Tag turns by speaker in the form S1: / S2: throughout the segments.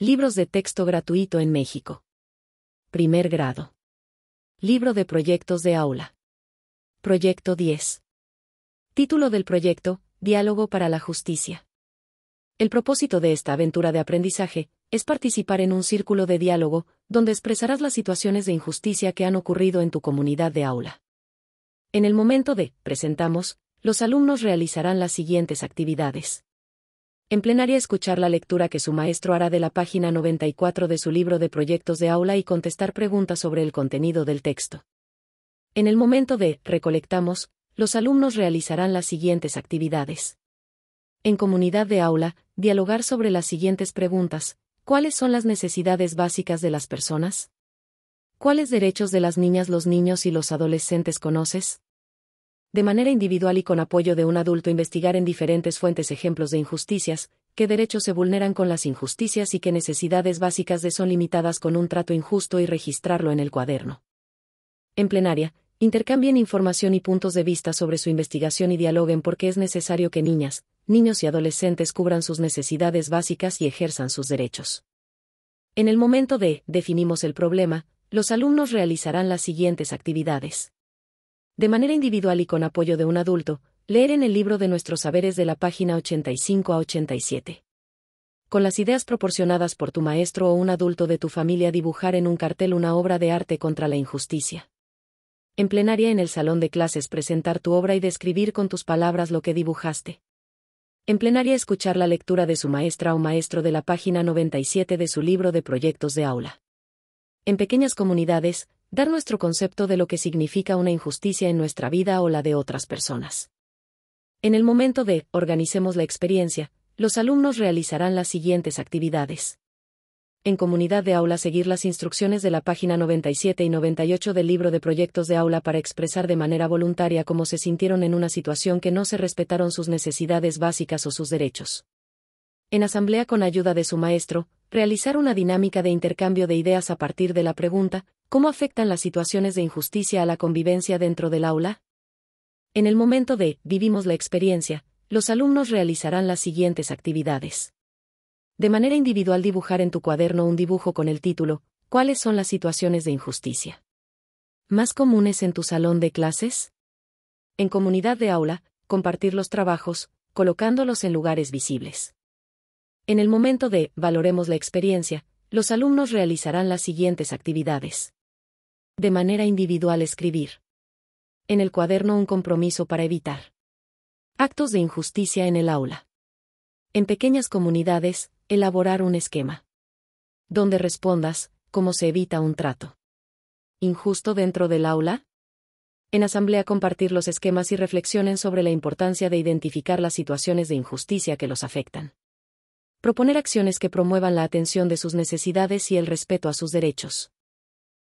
S1: Libros de texto gratuito en México. Primer grado. Libro de proyectos de aula. Proyecto 10. Título del proyecto, Diálogo para la Justicia. El propósito de esta aventura de aprendizaje es participar en un círculo de diálogo, donde expresarás las situaciones de injusticia que han ocurrido en tu comunidad de aula. En el momento de, presentamos, los alumnos realizarán las siguientes actividades en plenaria escuchar la lectura que su maestro hará de la página 94 de su libro de proyectos de aula y contestar preguntas sobre el contenido del texto. En el momento de recolectamos, los alumnos realizarán las siguientes actividades. En comunidad de aula, dialogar sobre las siguientes preguntas. ¿Cuáles son las necesidades básicas de las personas? ¿Cuáles derechos de las niñas, los niños y los adolescentes conoces? de manera individual y con apoyo de un adulto investigar en diferentes fuentes ejemplos de injusticias, qué derechos se vulneran con las injusticias y qué necesidades básicas de son limitadas con un trato injusto y registrarlo en el cuaderno. En plenaria, intercambien información y puntos de vista sobre su investigación y dialoguen porque es necesario que niñas, niños y adolescentes cubran sus necesidades básicas y ejerzan sus derechos. En el momento de definimos el problema, los alumnos realizarán las siguientes actividades de manera individual y con apoyo de un adulto, leer en el libro de nuestros saberes de la página 85 a 87. Con las ideas proporcionadas por tu maestro o un adulto de tu familia dibujar en un cartel una obra de arte contra la injusticia. En plenaria en el salón de clases presentar tu obra y describir con tus palabras lo que dibujaste. En plenaria escuchar la lectura de su maestra o maestro de la página 97 de su libro de proyectos de aula. En pequeñas comunidades, dar nuestro concepto de lo que significa una injusticia en nuestra vida o la de otras personas. En el momento de Organicemos la experiencia, los alumnos realizarán las siguientes actividades. En comunidad de aula seguir las instrucciones de la página 97 y 98 del libro de proyectos de aula para expresar de manera voluntaria cómo se sintieron en una situación que no se respetaron sus necesidades básicas o sus derechos. En asamblea con ayuda de su maestro, realizar una dinámica de intercambio de ideas a partir de la pregunta, ¿Cómo afectan las situaciones de injusticia a la convivencia dentro del aula? En el momento de Vivimos la experiencia, los alumnos realizarán las siguientes actividades. De manera individual dibujar en tu cuaderno un dibujo con el título, ¿Cuáles son las situaciones de injusticia? ¿Más comunes en tu salón de clases? En comunidad de aula, compartir los trabajos, colocándolos en lugares visibles. En el momento de Valoremos la experiencia, los alumnos realizarán las siguientes actividades de manera individual escribir. En el cuaderno un compromiso para evitar actos de injusticia en el aula. En pequeñas comunidades, elaborar un esquema donde respondas cómo se evita un trato injusto dentro del aula. En asamblea compartir los esquemas y reflexionen sobre la importancia de identificar las situaciones de injusticia que los afectan. Proponer acciones que promuevan la atención de sus necesidades y el respeto a sus derechos.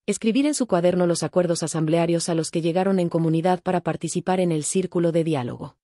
S1: Escribir en su cuaderno los acuerdos asamblearios a los que llegaron en comunidad para participar en el círculo de diálogo.